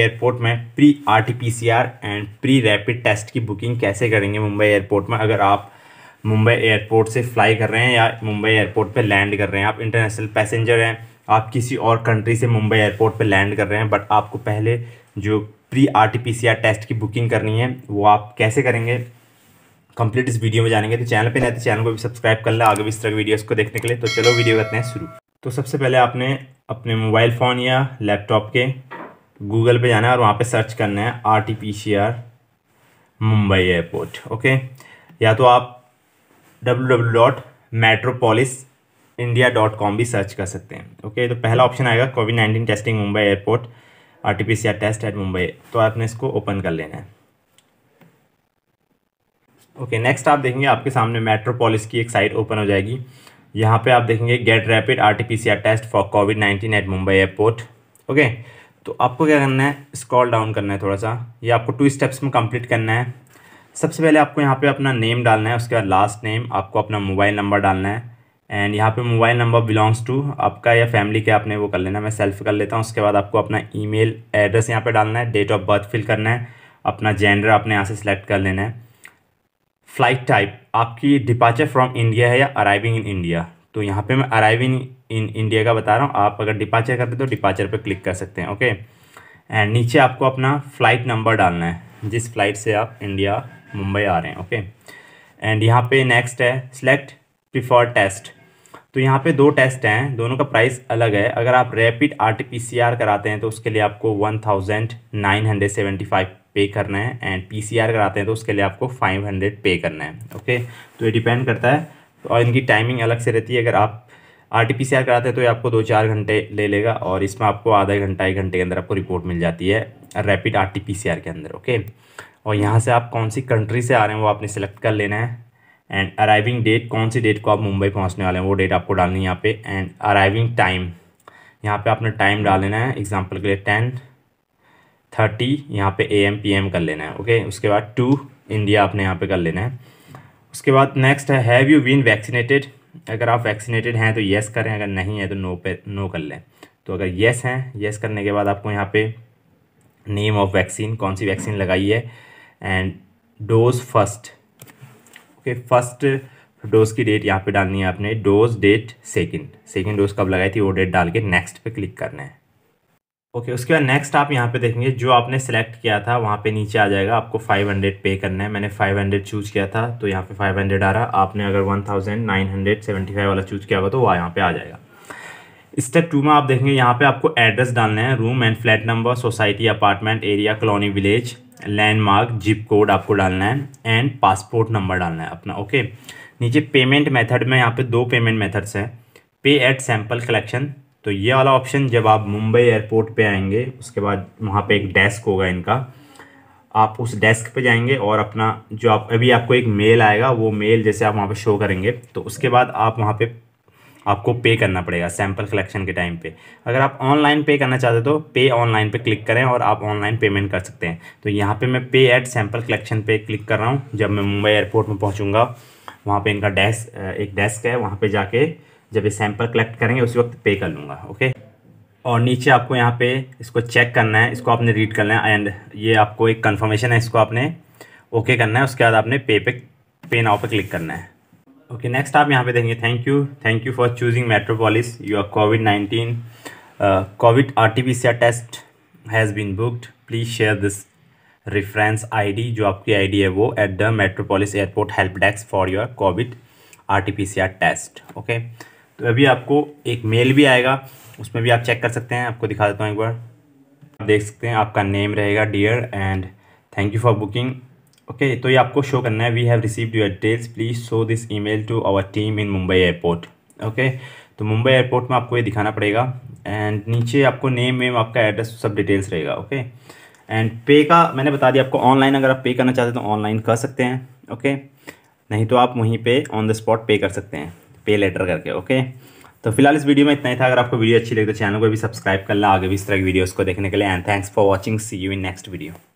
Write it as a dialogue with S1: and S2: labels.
S1: airport में pre RTPCR and pre rapid test की booking कैसे करेंगे मुंबई एयरपोर्ट में अगर आप मुंबई एयरपोर्ट से फ्लाई कर रहे हैं या मुंबई एयरपोर्ट पर लैंड कर रहे हैं आप इंटरनेशनल पैसेंजर हैं आप किसी और कंट्री से मुंबई एयरपोर्ट पर लैंड कर रहे हैं बट आपको पहले जो प्री आरटीपीसीआर टेस्ट की बुकिंग करनी है वो आप कैसे करेंगे कंप्लीट इस वीडियो में जानेंगे तो चैनल पे नहीं तो चैनल को भी सब्सक्राइब कर लें आगे भी इस तरह की वीडियोस को देखने के लिए तो चलो वीडियो करते हैं शुरू तो सबसे पहले आपने अपने मोबाइल फ़ोन या लैपटॉप के गूगल पे जाना है और वहाँ पे सर्च करना है R T P C R Mumbai airport okay या तो आप W W dot Metropolis India dot com भी सर्च कर सकते हैं ओके तो पहला ऑप्शन आएगा COVID nineteen testing Mumbai airport R T P C R test at Mumbai तो आपने इसको ओपन कर लेना है ओके नेक्स्ट आप देखेंगे आपके सामने मेट्रोपोलिस की एक साइट ओपन हो जाएगी यहाँ पे आप देखेंगे get rapid R T P C R test for COVID nineteen at Mumbai airport okay तो आपको क्या करना है स्क्रॉल डाउन करना है थोड़ा सा ये आपको टू स्टेप्स में कंप्लीट करना है सबसे पहले आपको यहाँ पे अपना नेम डालना है उसके बाद लास्ट नेम आपको अपना मोबाइल नंबर डालना है एंड यहाँ पे मोबाइल नंबर बिलोंग्स टू आपका या फैमिली का आपने वो कर लेना मैं सेल्फ कर लेता हूँ उसके बाद आपको अपना ईमेल एड्रेस यहाँ पे डालना है डेट ऑफ बर्थ फिल करना है अपना जेंडर आपने यहाँ से सिलेक्ट कर लेना है फ्लाइट टाइप आपकी डिपार्चर फ्रॉम इंडिया है या अराइविंग इन इंडिया तो यहाँ पे मैं अराइव इन इन इंडिया का बता रहा हूँ आप अगर डिपाचर करते तो डिपाचर पर क्लिक कर सकते हैं ओके एंड नीचे आपको अपना फ़्लाइट नंबर डालना है जिस फ्लाइट से आप इंडिया मुंबई आ रहे हैं ओके एंड यहाँ पे नेक्स्ट है सिलेक्ट प्रिफर्ड टेस्ट तो यहाँ पे दो टेस्ट हैं दोनों का प्राइस अलग है अगर आप रैपिड आर कराते हैं तो उसके लिए आपको one thousand nine hundred seventy five pay करना है एंड पी कराते हैं तो उसके लिए आपको फाइव हंड्रेड पे करना है ओके तो ये डिपेंड करता है और इनकी टाइमिंग अलग से रहती है अगर आप R T P C R कराते हैं तो ये आपको दो चार घंटे ले लेगा और इसमें आपको आधा घंटा एक घंटे के अंदर आपको रिपोर्ट मिल जाती है rapid R T P C R के अंदर ओके और यहाँ से आप कौन सी कंट्री से आ रहे हैं वो आपने सेलेक्ट कर लेना है एंड अराइविंग डेट कौन सी डेट को आप मुंबई पहुँचने वाले हैं वो डेट आपको डालनी है यहाँ पे एंड अराइविंग टाइम यहाँ पे आपने टाइम डाल लेना है एग्जाम्पल के लिए टेन थर्टी यहाँ पे ए एम पी एम कर लेना है ओके उसके बाद टू इंडिया आपने यहाँ पे कर लेना है उसके बाद नेक्स्ट है हैव यू बीन वैक्सीनेटेड अगर आप वैक्सीनेटेड हैं तो येस करें अगर नहीं है तो नो पे नो कर लें तो अगर येस हैं येस करने के बाद आपको यहाँ पे नेम ऑफ वैक्सीन कौन सी वैक्सीन लगाई है and dose first okay first dose की डेट यहाँ पे डालनी है आपने dose date second second dose कब लगाई थी वो डेट डाल के नेक्स्ट पे क्लिक करना है ओके उसके बाद नेक्स्ट आप यहाँ पे देखेंगे जो आपने सेलेक्ट किया था वहाँ पे नीचे आ जाएगा आपको 500 पे करना है मैंने 500 चूज किया था तो यहाँ पे 500 आ रहा आपने अगर 1975 वाला चूज किया होगा तो वह यहाँ पे आ जाएगा स्टेप टू में आप देखेंगे यहाँ पे आपको एड्रेस डालना है room and flat number society apartment area colony village landmark zip code आपको डालना है एंड पासपोर्ट नंबर डालना है अपना ओके नीचे पेमेंट मेथड में यहाँ पे दो पेमेंट मेथड्स हैं पे एट सैम्पल कलेक्शन तो ये वाला ऑप्शन जब आप मुंबई एयरपोर्ट पे आएंगे उसके बाद वहाँ पे एक डेस्क होगा इनका आप उस डेस्क पे जाएंगे और अपना जो आप अभी आपको एक मेल आएगा वो मेल जैसे आप वहाँ पे शो करेंगे तो उसके बाद आप वहाँ पे आपको पे करना पड़ेगा सैम्पल कलेक्शन के टाइम पे अगर आप ऑनलाइन पे करना चाहते तो पे ऑनलाइन पे क्लिक करें और आप ऑनलाइन पेमेंट कर सकते हैं तो यहाँ पे मैं पे एट सैम्पल कलेक्शन पे क्लिक कर रहा हूँ जब मैं मुंबई एयरपोर्ट में पहुँचूँगा वहाँ पर इनका डेस्क एक डेस्क है वहाँ पर जाके जब ये सैम्पल कलेक्ट करेंगे उसी वक्त पे कर लूँगा ओके और नीचे आपको यहाँ पे इसको चेक करना है इसको आपने रीड करना है एंड ये आपको एक कन्फर्मेशन है इसको आपने ओके करना है उसके बाद आपने पे पे पे नाव पर क्लिक करना है ओके नेक्स्ट आप यहाँ पे देखेंगे thank you thank you for choosing Metropolis our COVID nineteen COVID R T P C R test has been booked please share this reference ID जो आपकी डी है वो at the Metropolis airport help desk for your COVID R T P C R test okay तो अभी आपको एक mail भी आएगा उसमें भी आप चेक कर सकते हैं आपको दिखा देता हूँ एक बार आप देख सकते हैं आपका नेम रहेगा dear and thank you for booking okay तो ये आपको शो करना है we have received your details please show this email to our team in Mumbai airport okay तो मुंबई एयरपोर्ट में आपको ये दिखाना पड़ेगा एंड नीचे आपको नेम वेम आपका एड्रेस सब डिटेल्स रहेगा ओके एंड पे का मैंने बता दिया आपको ऑनलाइन अगर आप पे करना चाहते हैं तो ऑनलाइन कर सकते हैं ओके नहीं तो आप वहीं पे ऑन द स्पॉट पे कर सकते हैं पे लेटर करके ओके तो फिलहाल इस वीडियो में इतना ही था अगर आपको वीडियो अच्छी लगी तो चैनल को भी सब्सक्राइब कर लें आगे भी इस तरह की वीडियोस को देखने के लिए and thanks for watching see you in next video